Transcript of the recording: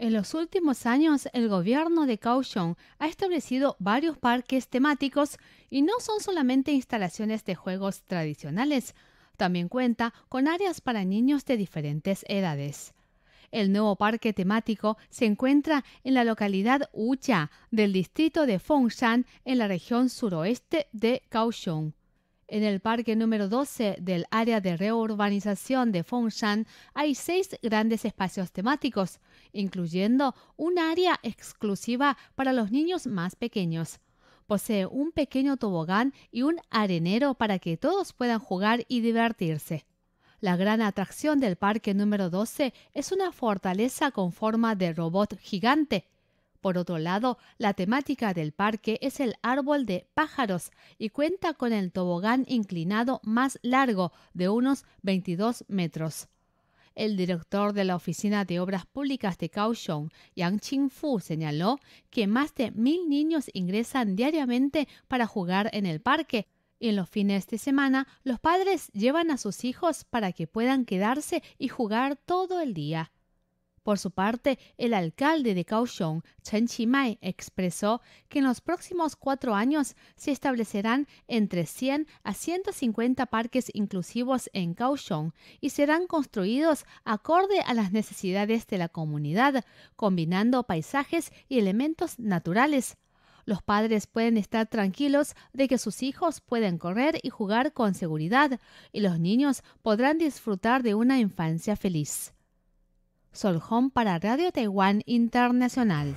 En los últimos años, el gobierno de Kaohsiung ha establecido varios parques temáticos y no son solamente instalaciones de juegos tradicionales, también cuenta con áreas para niños de diferentes edades. El nuevo parque temático se encuentra en la localidad Ucha del distrito de Fengshan en la región suroeste de Kaohsiung. En el parque número 12 del área de reurbanización de Fengshan hay seis grandes espacios temáticos, incluyendo un área exclusiva para los niños más pequeños. Posee un pequeño tobogán y un arenero para que todos puedan jugar y divertirse. La gran atracción del parque número 12 es una fortaleza con forma de robot gigante por otro lado, la temática del parque es el árbol de pájaros y cuenta con el tobogán inclinado más largo de unos 22 metros. El director de la Oficina de Obras Públicas de Kaohsiung, Yang Ching-fu, señaló que más de mil niños ingresan diariamente para jugar en el parque y en los fines de semana los padres llevan a sus hijos para que puedan quedarse y jugar todo el día. Por su parte, el alcalde de Kaohsiung, Chen Mai expresó que en los próximos cuatro años se establecerán entre 100 a 150 parques inclusivos en Kaohsiung y serán construidos acorde a las necesidades de la comunidad, combinando paisajes y elementos naturales. Los padres pueden estar tranquilos de que sus hijos pueden correr y jugar con seguridad, y los niños podrán disfrutar de una infancia feliz. Soljón para Radio Taiwán Internacional.